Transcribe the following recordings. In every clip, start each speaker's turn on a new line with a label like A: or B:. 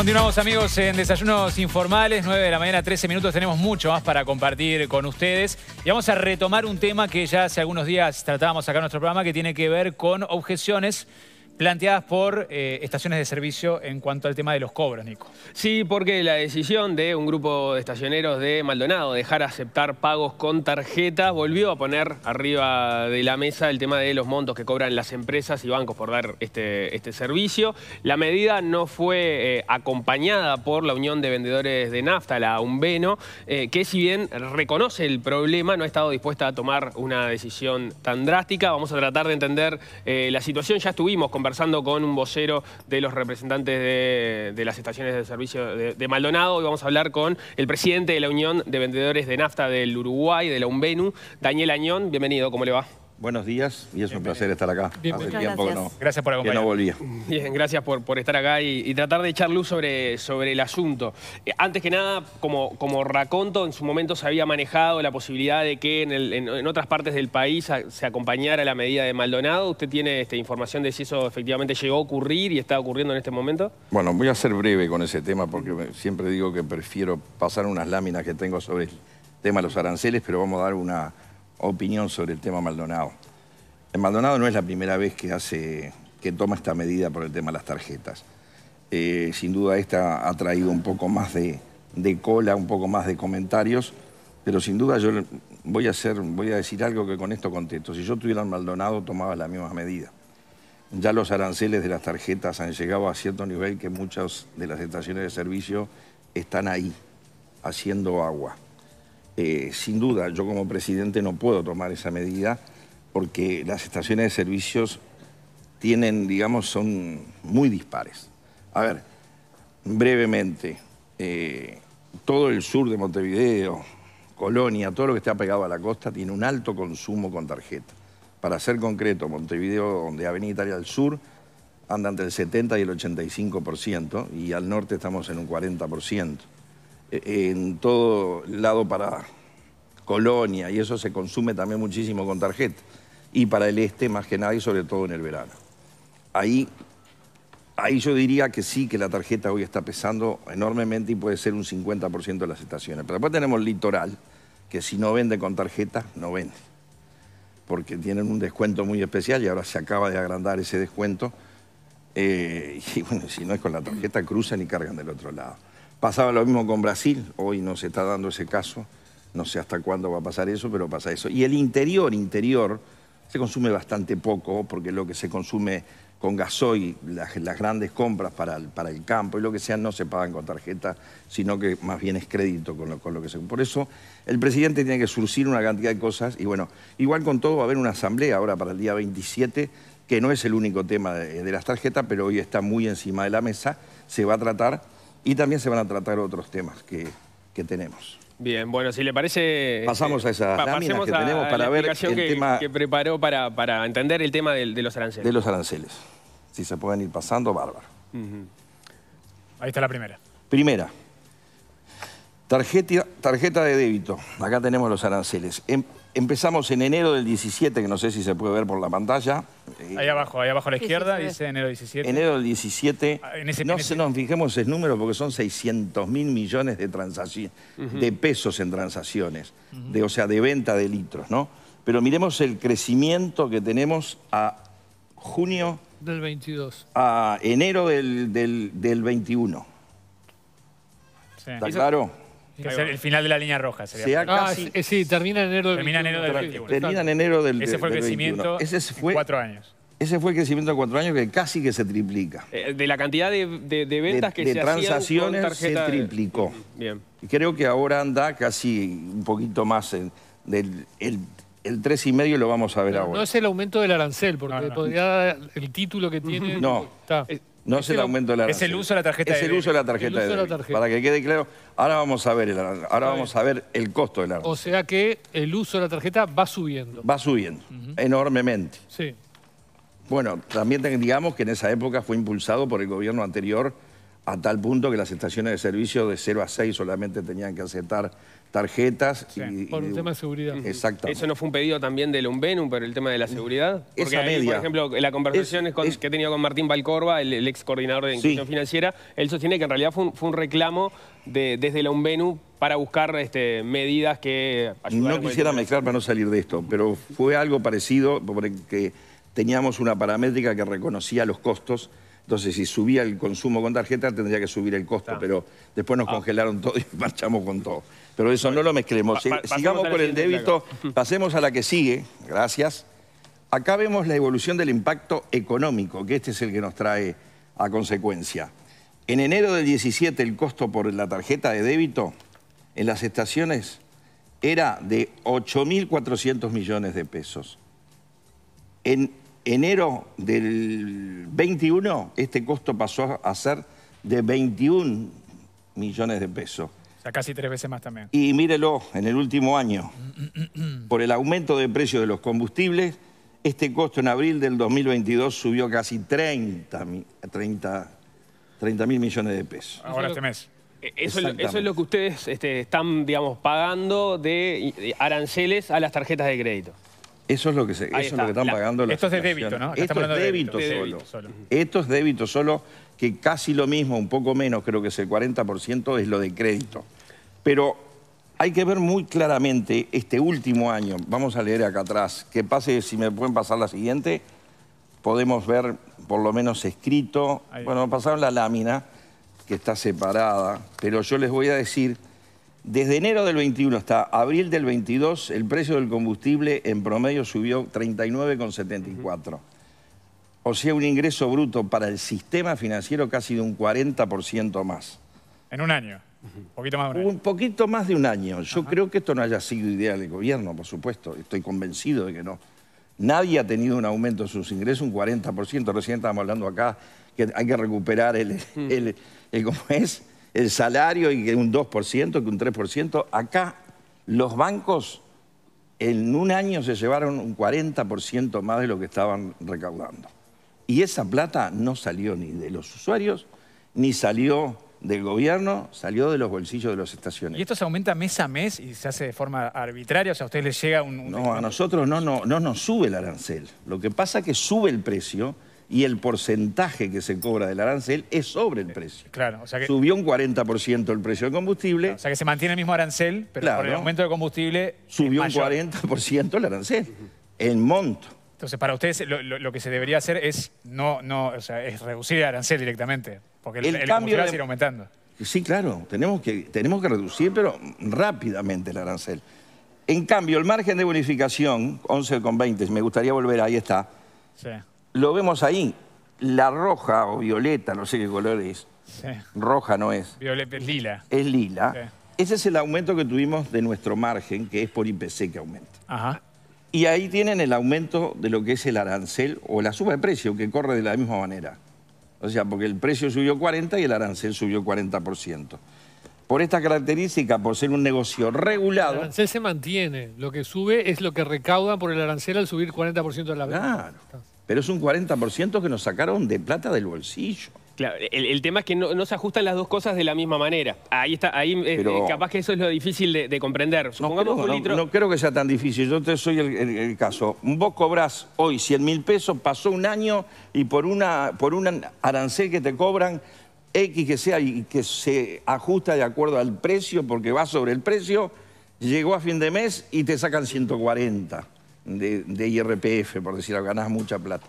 A: Continuamos amigos en Desayunos Informales, 9 de la mañana, 13 minutos, tenemos mucho más para compartir con ustedes. Y vamos a retomar un tema que ya hace algunos días tratábamos acá en nuestro programa que tiene que ver con objeciones planteadas por eh, estaciones de servicio en cuanto al tema de los cobros, Nico. Sí, porque la decisión de un grupo de estacioneros de Maldonado
B: ...de dejar aceptar pagos con tarjeta volvió a poner arriba de la mesa el tema de los montos que cobran las empresas y bancos por dar este, este servicio. La medida no fue eh, acompañada por la Unión de Vendedores de Nafta, la UNVENO, eh, que si bien reconoce el problema, no ha estado dispuesta a tomar una decisión tan drástica. Vamos a tratar de entender la situación. Ya estuvimos conversando conversando con un vocero de los representantes de, las estaciones de servicio de, de, Maldonado. Y vamos a hablar con el presidente de la Unión de Vendedores de Nafta del Uruguay, de la UNVENU, Daniel Añón. Bienvenido, ¿cómo le va? Buenos días
C: y es un placer estar acá. Hace tiempo gracias. que no, gracias por acompañarnos.
B: Bien, gracias por, por estar acá y, tratar de echar luz sobre, sobre el asunto. Eh, antes que nada, como, como Raconto, en su momento se había manejado la posibilidad de que en, otras partes del país se acompañara la medida de Maldonado. ¿Usted tiene este, información de si eso efectivamente llegó a ocurrir y está ocurriendo en este momento?
C: Bueno, voy a ser breve con ese tema porque siempre digo que prefiero pasar unas láminas que tengo sobre el tema de los aranceles, pero vamos a dar una opinión sobre el tema Maldonado. En Maldonado no es la primera vez que, hace, que toma esta medida por el tema de las tarjetas. Eh, sin duda esta ha traído un poco más de, cola, un poco más de comentarios, pero sin duda yo voy a, hacer, voy a decir algo que con esto contesto. Si yo tuviera en Maldonado tomaba la misma medida. Ya los aranceles de las tarjetas han llegado a cierto nivel que muchas de las estaciones de servicio están ahí, haciendo agua. Eh, sin duda, yo como presidente no puedo tomar esa medida porque las estaciones de servicios tienen, digamos, son muy dispares. A ver, brevemente, eh, todo el sur de Montevideo, Colonia, todo lo que está pegado a la costa tiene un alto consumo con tarjeta. Para ser concreto, Montevideo, donde Avenida Italia del Sur, anda entre el 70 y el 85%, y al norte estamos en un 40% en todo lado para Colonia y eso se consume también muchísimo con tarjeta. Y para el este más que nada y sobre todo en el verano. Ahí, ahí yo diría que sí, que la tarjeta hoy está pesando enormemente y puede ser un 50% de las estaciones. Pero después tenemos litoral, que si no vende con tarjeta, no vende. Porque tienen un descuento muy especial y ahora se acaba de agrandar ese descuento. Eh, y bueno, si no es con la tarjeta, cruzan y cargan del otro lado. Pasaba lo mismo con Brasil, hoy no se está dando ese caso, no sé hasta cuándo va a pasar eso, pero pasa eso. Y el interior, interior, se consume bastante poco, porque lo que se consume con gasoil, las, grandes compras para el, para el, campo y lo que sea, no se pagan con tarjeta, sino que más bien es crédito con lo, que se... Por eso el presidente tiene que surcir una cantidad de cosas y bueno, igual con todo va a haber una asamblea ahora para el día 27, que no es el único tema de las tarjetas, pero hoy está muy encima de la mesa, se va a tratar y también se van a tratar otros temas que, tenemos.
B: Bien, bueno, si le parece... Este, Pasamos a esa que tenemos para ver el tema... que preparó para, para, entender el tema de, los aranceles. De
C: los aranceles. Si se pueden ir pasando, bárbaro.
A: Ahí está la primera.
C: Primera. Tarjeta, tarjeta de débito. Acá tenemos los aranceles. Empezamos en enero del 17, que no sé si se puede ver por la pantalla. Eh, ahí
A: abajo, ahí abajo a la izquierda, dice enero 17. Enero
C: del 17. Ah, no nos fijemos es número porque son 600 mil millones de, transacciones, de pesos en transacciones, de, o sea, de venta de litros, ¿no? Pero miremos el crecimiento que tenemos a junio...
D: Del 22.
C: A enero del, del, del 21.
A: ¿Está claro? el final de la línea roja.
C: Sería ah, sí, termina en enero del Termina en enero del 21. Termina enero del, Ese fue el crecimiento Ese fue, cuatro años. Ese fue el crecimiento de cuatro años que casi que se triplica. Eh, de la cantidad de, ventas que se hacían con tarjeta se triplicó. Bien. Creo que ahora anda casi un poquito más del el, el 3,5 lo vamos a ver ahora.
D: No es el aumento del arancel, porque podría dar podría el título que tiene. No. Está.
C: No es, el aumento la Es el uso de la tarjeta es el uso de la tarjeta, Para que quede claro, ahora vamos a ver el, ahora vamos a ver el costo del arco.
D: O sea que el uso de la tarjeta va subiendo. Va
C: subiendo, enormemente. Sí. Bueno, también digamos que en esa época fue impulsado por el gobierno anterior a tal punto que las estaciones de servicio de 0 a 6 solamente tenían que aceptar tarjetas. por un tema de seguridad. Exactamente. ¿Eso
B: no fue un pedido también del Unvenu, por el tema de la seguridad? Porque Por ejemplo, la conversación que he tenido con Martín Valcorba, el, ex coordinador de Inclusión Financiera, él sostiene que en realidad fue un, reclamo desde la Unvenu para buscar este, medidas que
C: No quisiera mezclar para no salir de esto, pero fue algo parecido porque teníamos una paramétrica que reconocía los costos entonces, si subía el consumo con tarjeta, tendría que subir el costo, pero después nos ah. congelaron todo y marchamos con todo. Pero eso no lo mezclemos. sigamos con el débito, pasemos a la que sigue. Gracias. Acá vemos la evolución del impacto económico, que este es el que nos trae a consecuencia. En enero del 17 el costo por la tarjeta de débito en las estaciones era de 8.400 millones de pesos. En enero del 21, este costo pasó a ser de 21 millones de pesos.
A: O sea, casi tres veces más también.
C: Y mírelo, en el último año, por el aumento de precios de los combustibles, este costo en abril del 2022 subió casi 30 mil millones de pesos. Ahora este
B: mes. Eso, es lo este eh, que ustedes este, están, digamos, pagando de aranceles a las tarjetas de crédito.
C: Eso es lo que, se, están pagando las Esto es de débito, ¿no? esto es solo. Esto es débito solo, que casi lo mismo, un poco menos, creo que es el 40%, es lo de crédito. Pero hay que ver muy claramente este último año. Vamos a leer acá atrás. Que pase, si me pueden pasar la siguiente. Podemos ver, por lo menos escrito. Bueno, pasaron la lámina, que está separada. Pero yo les voy a decir desde enero del 21 hasta abril del 22, el precio del combustible en promedio subió 39,74. O sea, un ingreso bruto para el sistema financiero casi de un 40% más. En un año. Un poquito más de un año. Un poquito más de un año. Yo creo que esto no haya sido idea del gobierno, por supuesto. Estoy convencido de que no. Nadie ha tenido un aumento en sus ingresos, un 40%. Recién estábamos hablando acá que hay que recuperar el, el ¿cómo es? el salario y que un 2%, que un 3%. Acá los bancos en un año se llevaron un 40% más de lo que estaban recaudando. Y esa plata no salió ni de los usuarios, ni salió del gobierno, salió de los bolsillos de los estaciones.
A: ¿Y esto se aumenta mes a mes y se hace de forma arbitraria? O sea, ¿a ustedes les llega un...? No, a
C: nosotros no, no, no nos sube el arancel. Lo que pasa es que sube el precio y el porcentaje que se cobra del arancel es sobre el precio.
A: Claro, o sea que... Subió
C: un 40% el precio del combustible. o sea
A: que se mantiene el mismo arancel, pero por el aumento
C: del combustible Subió un 40% el arancel, en monto.
A: Entonces, para ustedes lo, que se debería hacer es no, no, o sea, es reducir el arancel directamente, porque el, el, combustible va a seguir aumentando.
C: Sí, claro, tenemos que, tenemos que reducir, pero rápidamente el arancel. En cambio, el margen de bonificación, 11,20, me gustaría volver, ahí está. Sí lo vemos ahí, la roja o violeta, no sé qué color es, roja no es.
A: Violeta es lila.
C: Es lila. Ese es el aumento que tuvimos de nuestro margen, que es por IPC que aumenta. Y ahí tienen el aumento de lo que es el arancel o la suba de precio, que corre de la misma manera. O sea, porque el precio subió 40 y el arancel subió 40%. Por esta característica, por ser un negocio regulado... El
D: arancel se mantiene. Lo que sube es lo que recaudan por el arancel al subir 40% de la venta. Claro
C: pero es un 40% que nos sacaron de plata del bolsillo.
D: Claro,
B: el, tema es que no, se ajustan las dos cosas de la misma manera. Ahí está, ahí este, capaz que eso es lo difícil de, comprender.
C: no creo, que sea tan difícil, yo te soy el, caso. Vos cobrás hoy 100 mil pesos, pasó un año y por una por un arancel que te cobran X que sea y que se ajusta de acuerdo al precio porque va sobre el precio, llegó a fin de mes y te sacan 140 de, IRPF, por decir ganas mucha plata.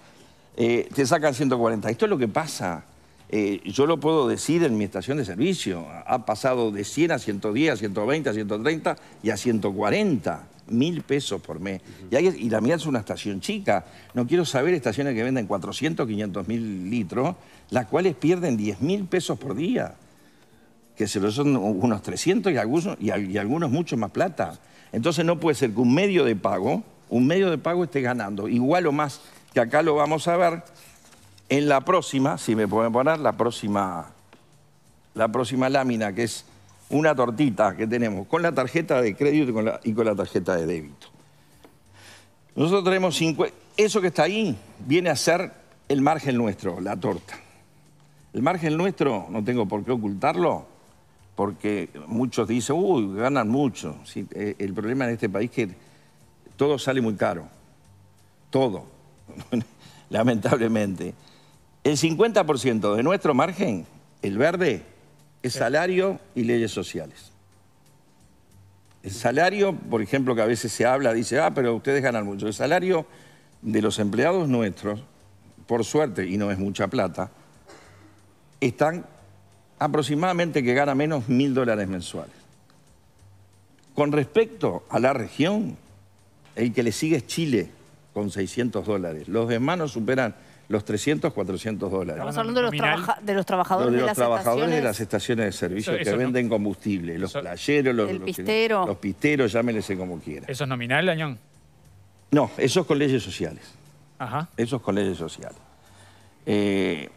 C: Eh, te sacan 140. Esto es lo que pasa. Eh, yo lo puedo decir en mi estación de servicio. Ha pasado de 100 a 110, a 120, a 130 y a 140 mil pesos por mes. y, la mía es una estación chica. No quiero saber estaciones que venden 400, 500 mil litros, las cuales pierden 10 mil pesos por día, que se lo son unos 300 y algunos, y algunos mucho más plata. Entonces no puede ser que un medio de pago un medio de pago esté ganando, igual o más, que acá lo vamos a ver en la próxima, si me pueden poner, la próxima, la próxima lámina, que es una tortita que tenemos con la tarjeta de crédito y con la, tarjeta de débito. Nosotros tenemos 50... Eso que está ahí viene a ser el margen nuestro, la torta. El margen nuestro, no tengo por qué ocultarlo, porque muchos dicen, uy, ganan mucho. Eh, el problema en este país es que todo sale muy caro, todo, lamentablemente. El 50% de nuestro margen, el verde, es salario y leyes sociales. El salario, por ejemplo, que a veces se habla, dice, ah, pero ustedes ganan mucho. El salario de los empleados nuestros, por suerte, y no es mucha plata, están aproximadamente que gana menos mil dólares mensuales. Con respecto a la región, el que le sigue es Chile, con 600 dólares. Los demás no superan los 300, 400 dólares. Estamos hablando de los, trabajadores, de, los las trabajadores estaciones... de las estaciones de servicio que venden combustible, los playeros, los, los, los, pisteros, llámenles como quieran.
A: ¿Eso es nominal, dañón?
C: No, eso es con leyes sociales. Ajá. Eso es con leyes sociales. Eh,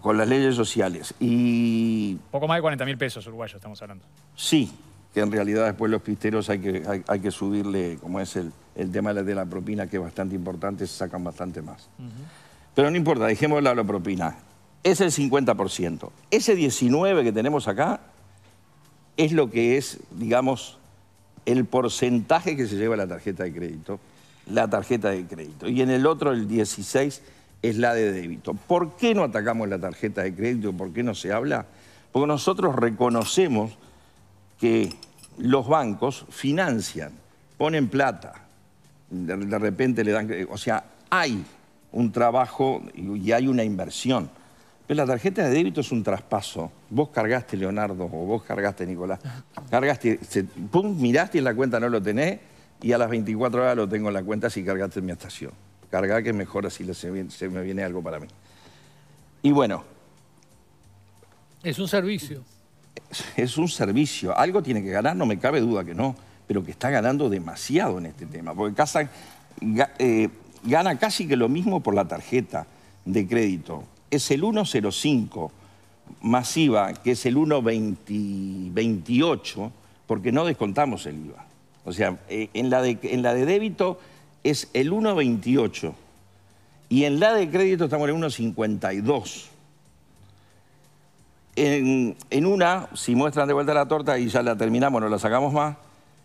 C: con las leyes sociales. Y...
A: Poco más de 40 mil pesos uruguayos estamos hablando.
C: Sí, que en realidad después los pisteros hay que, hay que subirle, como es el el tema de la propina, que es bastante importante, se sacan bastante más. Pero no importa, dejemos de la propina. Es el 50%. Ese 19% que tenemos acá es lo que es, digamos, el porcentaje que se lleva la tarjeta de crédito. La tarjeta de crédito. Y en el otro, el 16%, es la de débito. ¿Por qué no atacamos la tarjeta de crédito? ¿Por qué no se habla? Porque nosotros reconocemos que los bancos financian, ponen plata, de, repente le dan... Eh, o sea, hay un trabajo y hay una inversión. Pero la tarjeta de débito es un traspaso. Vos cargaste Leonardo o vos cargaste Nicolás. Cargaste, pum, miraste en la cuenta no lo tenés y a las 24 horas lo tengo en la cuenta si cargaste en mi estación. Cargá que mejor así se, me viene algo para mí. Y bueno.
D: Es un servicio.
C: es un servicio. Algo tiene que ganar, no me cabe duda que no pero que está ganando demasiado en este tema, porque Casa, eh, gana casi que lo mismo por la tarjeta de crédito. Es el 1,05 masiva, que es el 1,28, porque no descontamos el IVA. O sea, eh, en la de, en la de débito es el 1,28 y en la de crédito estamos en el 1,52. en una, si muestran de vuelta la torta y ya la terminamos, no la sacamos más,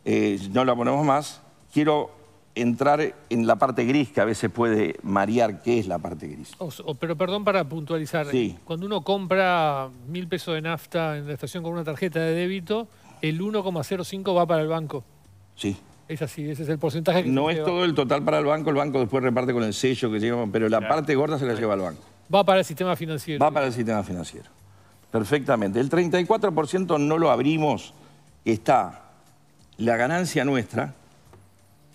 C: eh, no la ponemos más, quiero entrar en la parte gris, que a veces puede marear qué es la parte gris.
D: pero perdón para puntualizar, cuando uno compra mil pesos de nafta en la estación con una tarjeta de débito, el 1,05 va para el banco. Sí. Es así, ese es el porcentaje No es todo
C: el total para el banco, el banco después reparte con el sello que lleva, pero la parte gorda se la lleva al banco.
D: Va para el sistema financiero.
C: Va para el sistema financiero. Perfectamente. El 34% no lo abrimos, está la ganancia nuestra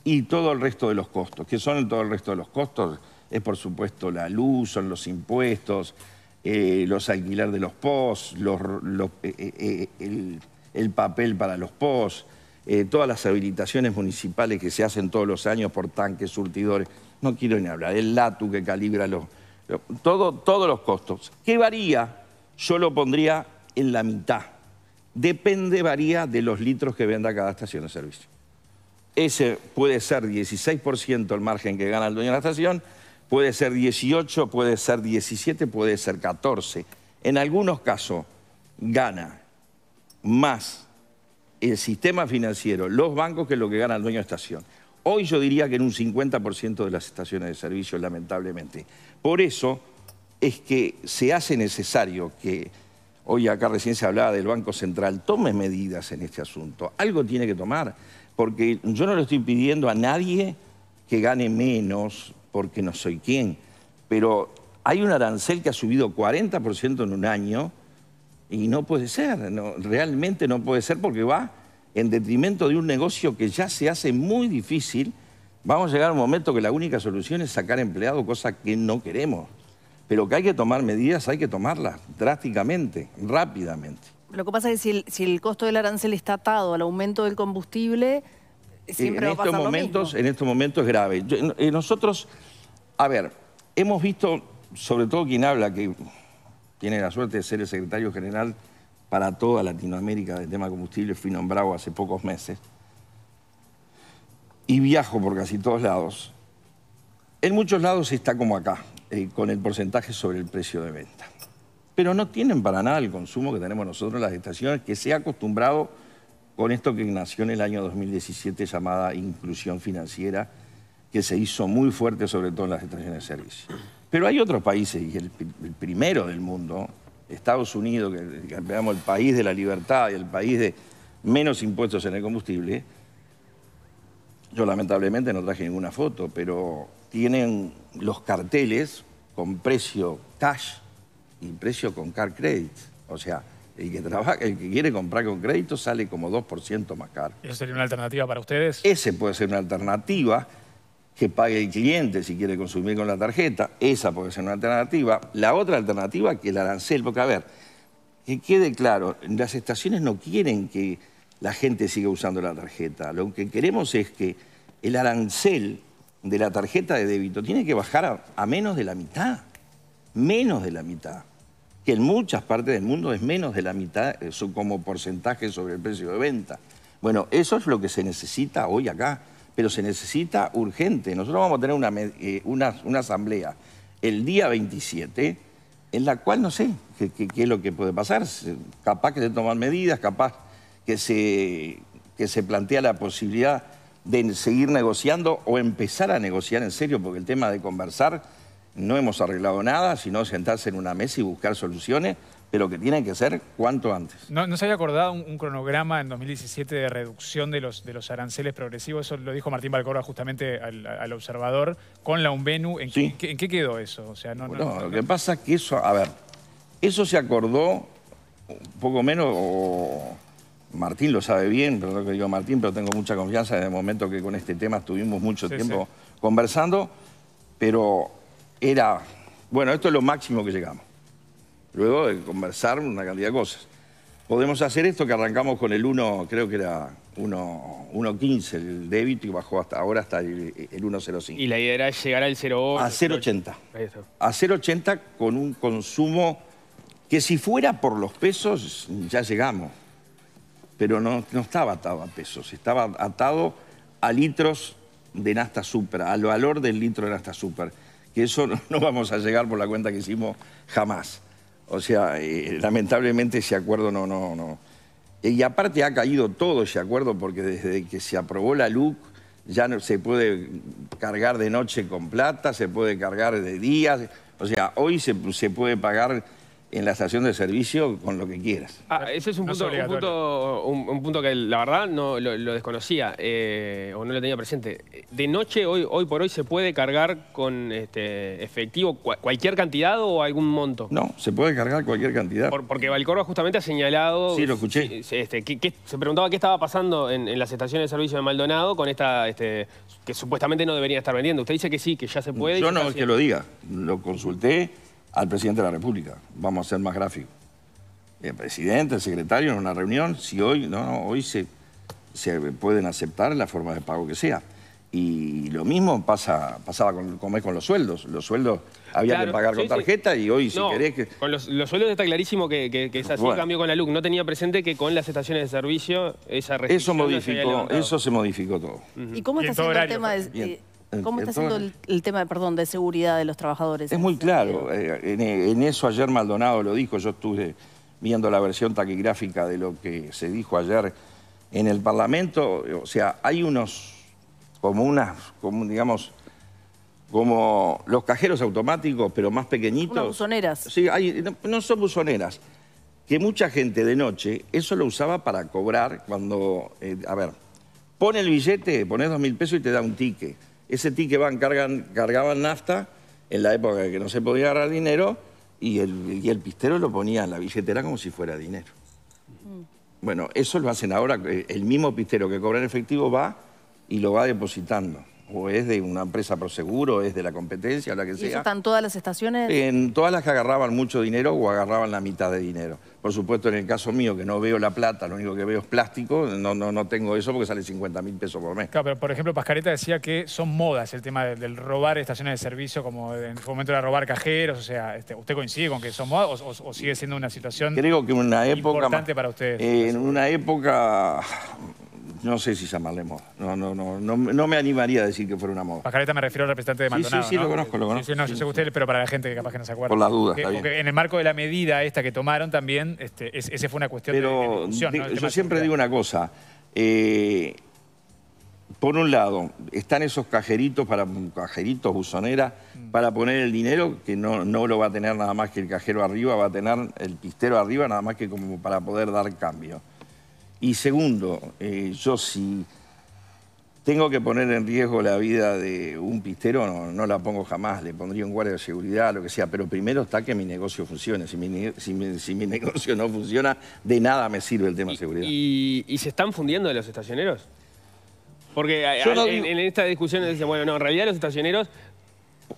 C: y todo el resto de los costos. ¿Qué son todo el resto de los costos? Es por supuesto la luz, son los impuestos, eh, los alquiler de los POS, los, eh, eh, el, papel para los POS, todas las habilitaciones municipales que se hacen todos los años por tanques, surtidores, no quiero ni hablar, el LATU que calibra los... todo, todos los costos. ¿Qué varía? Yo lo pondría en la mitad depende, varía de los litros que venda cada estación de servicio. Ese puede ser 16% el margen que gana el dueño de la estación, puede ser 18, puede ser 17, puede ser 14. En algunos casos gana más el sistema financiero, los bancos, que lo que gana el dueño de estación. Hoy yo diría que en un 50% de las estaciones de servicio, lamentablemente. Por eso es que se hace necesario que Hoy acá recién se hablaba del Banco Central. Tome medidas en este asunto. Algo tiene que tomar, porque yo no le estoy pidiendo a nadie que gane menos, porque no soy quién. Pero hay un arancel que ha subido 40% en un año y no puede ser, realmente no puede ser porque va en detrimento de un negocio que ya se hace muy difícil. Vamos a llegar a un momento que la única solución es sacar empleado, cosa que no queremos. Pero que hay que tomar medidas, hay que tomarlas drásticamente, rápidamente. Lo que pasa es que si el, costo del arancel está atado al aumento del combustible, eh, siempre va a pasar lo mismo. En estos momentos es grave. Eh, eh, nosotros, a ver, hemos visto, sobre todo quien habla, que tiene la suerte de ser el secretario general para toda Latinoamérica del tema combustible, fui nombrado hace pocos meses, y viajo por casi todos lados. En muchos lados está como acá, eh, con el porcentaje sobre el precio de venta. Pero no tienen para nada el consumo que tenemos nosotros en las estaciones, que se ha acostumbrado con esto que nació en el año 2017 llamada inclusión financiera, que se hizo muy fuerte sobre todo en las estaciones de servicio. Pero hay otros países, y el, primero del mundo, Estados Unidos, que, llamamos el país de la libertad y el país de menos impuestos en el combustible, yo lamentablemente no traje ninguna foto, pero tienen los carteles con precio cash y precio con car credit. O sea, el que, trabaja, el que quiere comprar con crédito sale como 2% más caro. ¿Eso sería una alternativa para ustedes? Ese puede ser una alternativa que pague el cliente si quiere consumir con la tarjeta. Esa puede ser una alternativa. La otra alternativa que el arancel, porque a ver, que quede claro, las estaciones no quieren que la gente siga usando la tarjeta. Lo que queremos es que el arancel de la tarjeta de débito tiene que bajar a, menos de la mitad. Menos de la mitad que en muchas partes del mundo es menos de la mitad eh, como porcentaje sobre el precio de venta. Bueno, eso es lo que se necesita hoy acá, pero se necesita urgente. Nosotros vamos a tener una, eh, una, asamblea el día 27, en la cual no sé qué, es lo que puede pasar. Capaz que se toman medidas, capaz que se, que se plantea la posibilidad de seguir negociando o empezar a negociar en serio, porque el tema de conversar no hemos arreglado nada, sino sentarse en una mesa y buscar soluciones, pero que tienen que ser cuanto antes.
A: No, se había acordado un, cronograma en 2017 de reducción de los, de los aranceles progresivos, eso lo dijo Martín Balcora justamente al, observador, con la Unvenu. ¿en, qué, quedó eso? O sea, no, lo que
C: pasa es que eso, a ver, eso se acordó un poco menos... O, Martín lo sabe bien, perdón que digo Martín, pero tengo mucha confianza en el momento que con este tema estuvimos mucho tiempo conversando, pero era, bueno, esto es lo máximo que llegamos. Luego de conversar una cantidad de cosas. Podemos hacer esto que arrancamos con el 1, creo que era 1.15 el débito y bajó hasta ahora hasta el, el 1.05.
B: Y la idea era llegar al 0.8. A 0.80.
C: A 0.80 con un consumo que si fuera por los pesos ya llegamos pero no, no estaba atado a pesos, estaba atado a litros de Nasta super, al valor del litro de Nasta super, que eso no, vamos a llegar por la cuenta que hicimos jamás. O sea, eh, lamentablemente ese acuerdo no, no, no. Y aparte ha caído todo ese acuerdo porque desde que se aprobó la LUC ya no, se puede cargar de noche con plata, se puede cargar de día. O sea, hoy se puede pagar en la estación de servicio con lo que quieras.
B: Ah, ese es un, punto, un, punto, que la verdad no lo, desconocía eh, o no lo tenía presente. De noche, hoy, hoy por hoy, ¿se puede cargar con este, efectivo cualquier cantidad o algún monto?
C: No, se puede cargar cualquier cantidad.
B: porque Valcorba justamente ha señalado... Sí, lo escuché. Este, se preguntaba qué estaba pasando en, las estaciones de servicio de Maldonado con esta... Este, que supuestamente no debería estar vendiendo. Usted dice que sí, que ya se puede. Yo no es que lo diga.
C: Lo consulté al presidente de la República. Vamos a ser más gráficos. El presidente, el secretario, en una reunión, si hoy, no, no hoy se, pueden aceptar la forma de pago que sea. Y lo mismo pasa, pasaba con, con los sueldos. Los sueldos había que pagar con tarjeta y hoy si querés que...
B: Con los, sueldos está clarísimo que, es así, el cambio con la LUC. No tenía presente que con las estaciones de servicio esa Eso modificó, se
C: eso se modificó todo. ¿Y cómo está haciendo el tema de... ¿Cómo está siendo el, tema perdón, de seguridad de los trabajadores? Es muy claro. Eh, eh, en, eso ayer Maldonado lo dijo. Yo estuve viendo la versión taquigráfica de lo que se dijo ayer en el Parlamento. O sea, hay unos, como unas, digamos, como los cajeros automáticos, pero más pequeñitos. Unas buzoneras. Sí, no, son buzoneras. Que mucha gente de noche eso lo usaba para cobrar cuando, eh, a ver, pone el billete, pones dos mil pesos y te da un ticket ese ticket van, cargaban nafta en la época que no se podía agarrar dinero y el, pistero lo ponía en la billetera como si fuera dinero. Mm. Bueno, eso lo hacen ahora, eh, el mismo pistero que cobra en efectivo va y lo va depositando o es de una empresa proseguro, es de la competencia, la que sea. Y están todas las estaciones? En todas las que agarraban mucho dinero o agarraban la mitad de dinero. Por supuesto, en el caso mío, que no veo la plata, lo único que veo es plástico, no, no, no tengo eso porque sale 50 mil pesos por mes. Claro, pero
A: por ejemplo, Pascareta decía que son modas el tema del, robar estaciones de servicio, como en su momento era robar cajeros, o sea, este, ¿usted coincide con que son modas o, sigue siendo una situación Creo que una época, importante para ustedes? en
C: una época no sé si llamarle moda. No, no, no, no, me animaría a decir que fuera una moda. Pajareta
A: me refiero al representante de Maldonado. Sí, sí, sí, lo conozco, lo conozco. Sí, sí, no, yo sé usted, pero para la gente que capaz que no se acuerda. Por las dudas, está bien. en el marco de la medida esta que tomaron también, este, ese fue una cuestión de, de ¿no? Yo
C: siempre digo una cosa. Eh, por un lado, están esos cajeritos, para, cajeritos, buzoneras, mm. para poner el dinero, que no, no, lo va a tener nada más que el cajero arriba, va a tener el pistero arriba, nada más que como para poder dar cambio. Y segundo, eh, yo si tengo que poner en riesgo la vida de un pistero, no, la pongo jamás, le pondría un guardia de seguridad, lo que sea, pero primero está que mi negocio funcione. Si mi, negocio no funciona, de nada me sirve el tema de seguridad.
B: ¿Y, se están fundiendo los estacioneros? Porque en, en, esta discusión dicen, bueno, no, en realidad los estacioneros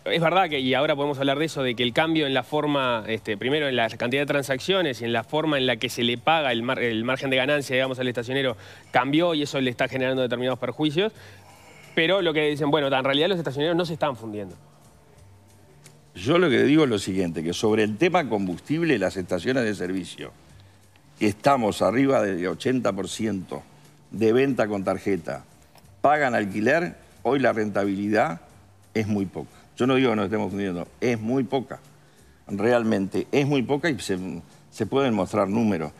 B: es verdad que, y ahora podemos hablar de eso, de que el cambio en la forma, este, primero en la cantidad de transacciones y en la forma en la que se le paga el, margen de ganancia, digamos, al estacionero, cambió y eso le está generando determinados perjuicios. Pero lo que dicen, bueno, en realidad los estacioneros no se están fundiendo.
C: Yo lo que digo es lo siguiente, que sobre el tema combustible, las estaciones de servicio, que estamos arriba del 80% de venta con tarjeta, pagan alquiler, hoy la rentabilidad es muy poca. Yo no digo que nos estemos fundiendo, es muy poca, realmente, es muy poca y se, pueden mostrar números.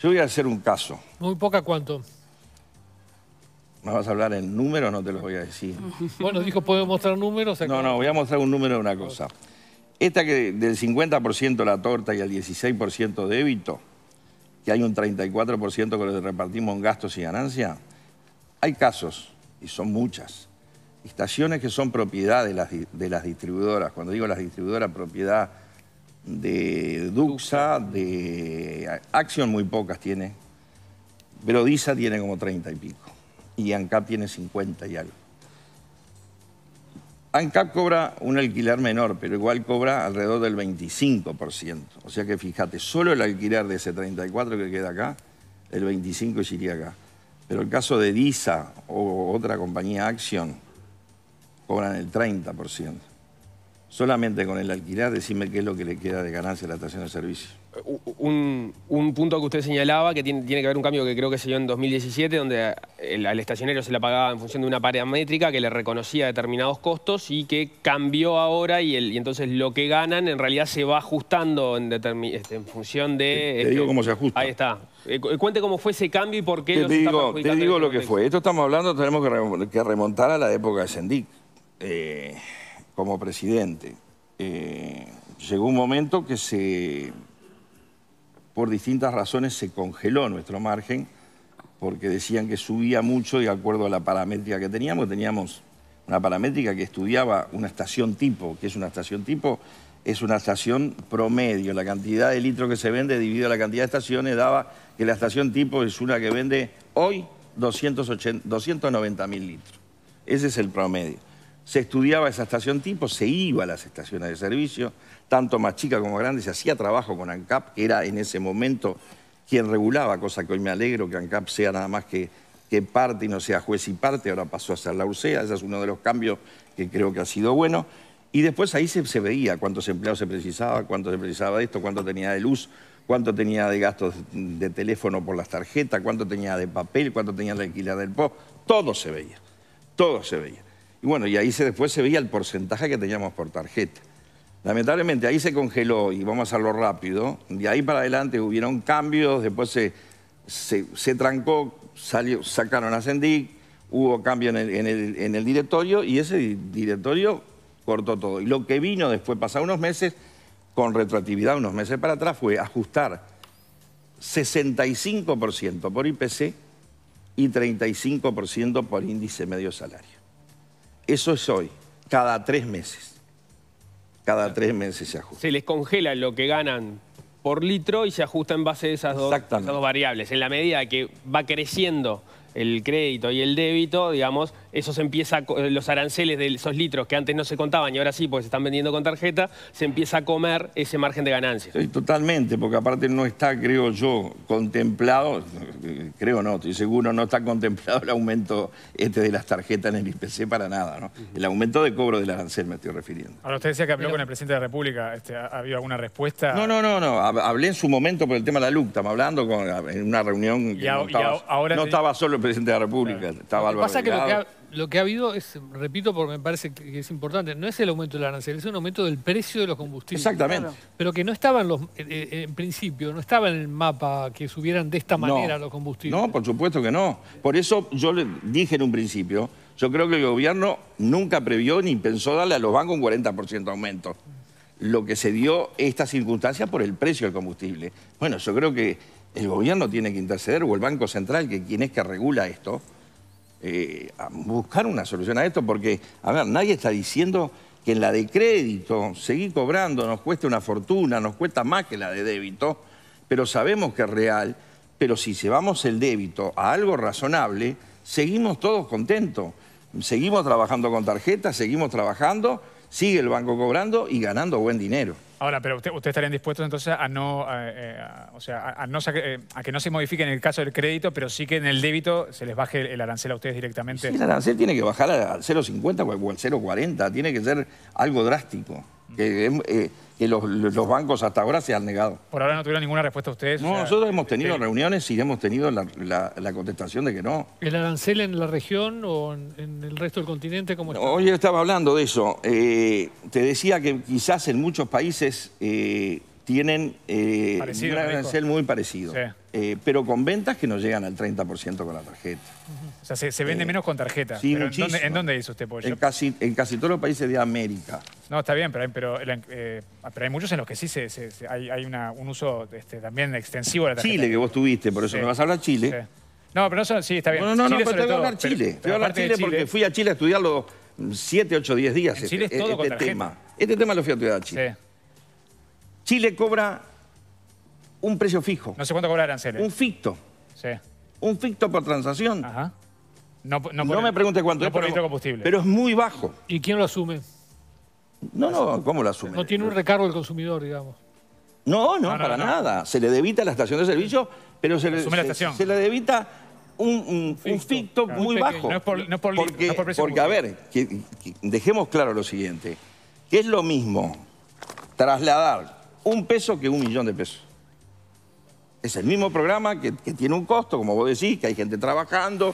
C: Yo voy a hacer un caso.
D: ¿Muy poca cuánto?
C: ¿Me vas a hablar en números? No te los voy a decir.
D: Bueno, dijo, ¿puedo mostrar números? No, no,
C: voy a mostrar un número de una cosa. Esta que del 50% la torta y al 16% débito, que hay un 34% que lo repartimos en gastos y ganancias, hay casos, y son muchas, estaciones que son propiedad de las, de las distribuidoras. Cuando digo las distribuidoras, propiedad de Duxa, de Action muy pocas tiene, pero DISA tiene como 30 y pico. Y ANCAP tiene 50 y algo. ANCAP cobra un alquiler menor, pero igual cobra alrededor del 25%. O sea que fíjate, solo el alquiler de ese 34 que queda acá, el 25 iría acá. Pero el caso de DISA o otra compañía Action, cobran el 30%. Solamente con el alquiler, decime qué es lo que le queda de ganancia a la estación de servicio.
B: Eh, un, punto que usted señalaba, que tiene, que ver un cambio que creo que se dio en 2017, donde al estacionero se le pagaba en función de una paramétrica que le reconocía determinados costos y que cambió ahora y, el, entonces lo que ganan en realidad se va ajustando en, este, en función de... Te, este, digo cómo se ajusta. Ahí está. Eh, cuente cómo fue ese cambio y por qué... lo digo, te digo este lo que fue.
C: Esto estamos hablando, tenemos que remontar a la época de Sendic eh, como presidente. Eh, llegó un momento que se, por distintas razones se congeló nuestro margen, porque decían que subía mucho de acuerdo a la paramétrica que teníamos. Teníamos una paramétrica que estudiaba una estación tipo, que es una estación tipo, es una estación promedio. La cantidad de litros que se vende dividido la cantidad de estaciones daba que la estación tipo es una que vende hoy 290 mil litros. Ese es el promedio se estudiaba esa estación tipo, se iba a las estaciones de servicio, tanto más chica como grande, se hacía trabajo con ANCAP, que era en ese momento quien regulaba, cosa que hoy me alegro que ANCAP sea nada más que, que parte y no sea juez y parte, ahora pasó a ser la URSEA, ese es uno de los cambios que creo que ha sido bueno. Y después ahí se, se veía cuántos empleados se precisaba, cuánto se precisaba de esto, cuánto tenía de luz, cuánto tenía de gastos de teléfono por las tarjetas, cuánto tenía de papel, cuánto tenía de alquiler del post, todo se veía, todo se veía. Y bueno, y ahí se, después se veía el porcentaje que teníamos por tarjeta. Lamentablemente ahí se congeló, y vamos a hacerlo rápido, de ahí para adelante hubieron cambios, después se, se, trancó, salió, sacaron a Sendic, hubo cambio en el, en, el, directorio y ese directorio cortó todo. Y lo que vino después, pasados unos meses, con retroactividad unos meses para atrás, fue ajustar 65% por IPC y 35% por índice medio salario. Eso es hoy, cada tres meses. Cada tres meses se ajusta.
B: Se les congela lo que ganan por litro y se ajusta en base a esas dos, variables. En la medida que va creciendo el crédito y el débito, digamos, eso se empieza, eh, los aranceles de esos litros que antes no se contaban y ahora sí, porque se están vendiendo con tarjeta, se empieza a comer ese margen de ganancias.
C: totalmente, porque aparte no está, creo yo, contemplado, creo no, estoy seguro, no está contemplado el aumento este de las tarjetas en el IPC para nada, ¿no? El aumento de cobro del arancel me estoy refiriendo. Ahora usted decía que habló con el presidente de la República, este, ¿ha habido alguna respuesta? No, no, no, no, hablé en su momento por el tema de la LUC, estamos hablando con, en una reunión que estaba, ahora no estaba solo presidente de la República. lo que pasa que
D: lo que, ha, habido es, repito porque me parece que es importante, no es el aumento de la arancel, es un aumento del precio de los combustibles. Exactamente. Pero que no estaba en, los, eh, eh, en principio, no estaba en el mapa que subieran de esta manera los combustibles. No,
C: por supuesto que no. Por eso yo le dije en un principio, yo creo que el gobierno nunca previó ni pensó darle a los bancos un 40% de aumento lo que se dio esta circunstancia por el precio del combustible. Bueno, yo creo que el gobierno tiene que interceder o el Banco Central, que quien es que regula esto, eh, buscar una solución a esto, porque, a ver, nadie está diciendo que en la de crédito seguir cobrando nos cueste una fortuna, nos cuesta más que la de débito, pero sabemos que es real, pero si llevamos el débito a algo razonable, seguimos todos contentos. Seguimos trabajando con tarjetas, seguimos trabajando sigue el banco cobrando y ganando buen dinero.
A: Ahora, pero ustedes estarían dispuestos entonces a no, eh, o sea, a, no eh, a que no se modifique en el caso del crédito, pero sí que en el débito se les baje el, arancel a ustedes directamente. Sí, el arancel
C: tiene que bajar al 0,50 o al 0,40, tiene que ser algo drástico que, eh, los, bancos hasta ahora se han negado.
D: Por ahora no tuvieron ninguna respuesta ustedes. No, nosotros
C: hemos tenido este, reuniones y hemos tenido la, contestación de que no.
D: ¿El arancel en la región o en, el resto del continente? ¿cómo
C: está? Hoy estaba hablando de eso. Eh, te decía que quizás en muchos países eh, tienen eh, un arancel muy parecido. Eh, pero con ventas que no llegan al 30% con la tarjeta.
A: O sea, se, vende eh, menos con tarjeta. pero ¿en, dónde,
C: dice usted pollo? En casi, en casi todos los países de América.
A: No, está bien, pero hay, pero, eh, hay muchos en los que sí se, hay, hay un uso este, también extensivo de la tarjeta. Chile, que vos
C: tuviste, por eso me vas a hablar Chile.
A: No, pero no, sí, está bien. No, no, Chile no, pero te voy a hablar Chile. te voy a hablar Chile, Chile porque
C: fui a Chile a estudiar los 7, 8, 10 días. En este, Chile es este, todo este con tema. Este tema lo fui a estudiar a Chile. Chile cobra un precio fijo. No sé cuánto cobra aranceles. Eh. Un ficto. Sí. Un ficto por transacción. Ajá. No, me pregunte cuánto no es, por litro combustible. Pero es muy bajo. ¿Y quién lo asume? No, no, ¿cómo lo asume? No tiene
D: un recargo el consumidor, digamos.
C: No, no, para nada. Se le debita la estación de servicio, pero se, le, se, le debita un, ficto, muy bajo. No es por, no porque, litro, no es por Porque, a ver, dejemos claro lo siguiente. Que es lo mismo trasladar un peso que un millón de pesos. Es el mismo programa que, tiene un costo, como vos decís, que hay gente trabajando,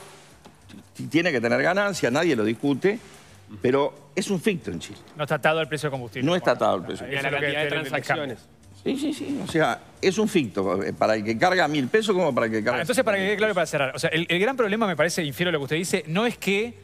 C: tiene que tener ganancia, nadie lo discute, pero es un ficto en Chile.
A: No está atado al precio de combustible. No está atado al precio. Y a la cantidad de transacciones. Sí, sí, sí. O
C: sea, es un ficto. Eh, para el que carga mil pesos como para el que carga... Ah, entonces, para que quede
A: claro para cerrar. O sea, el, gran problema, me parece, infiero lo que usted dice, no es que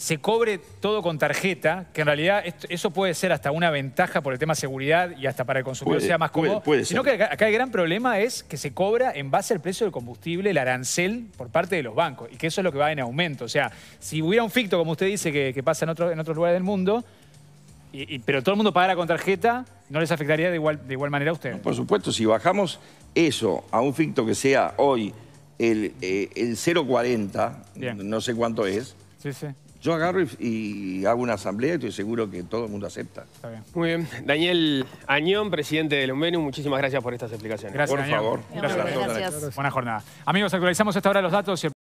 A: se cobre todo con tarjeta, que en realidad eso puede ser hasta una ventaja por el tema seguridad y hasta para el consumidor sea más cómodo. Puede, sino que acá, el gran problema es que se cobra en base al precio del combustible, el arancel por parte de los bancos, y que eso es lo que va en aumento. O sea, si hubiera un ficto, como usted dice, que, pasa en, otros, en otros lugares del mundo, y, pero todo el mundo pagara con tarjeta, ¿no les afectaría de igual, de igual manera a usted?
C: por supuesto, si bajamos eso a un ficto que sea hoy el, eh, el 0,40, no sé cuánto es, Sí, sí. Yo agarro y, hago una asamblea y estoy seguro que todo el mundo acepta. Está bien.
B: Muy bien. Daniel Añón, presidente del Umbenu, muchísimas gracias por estas explicaciones. Gracias, por favor. Gracias.
A: Buena jornada. Amigos, actualizamos hasta ahora los datos.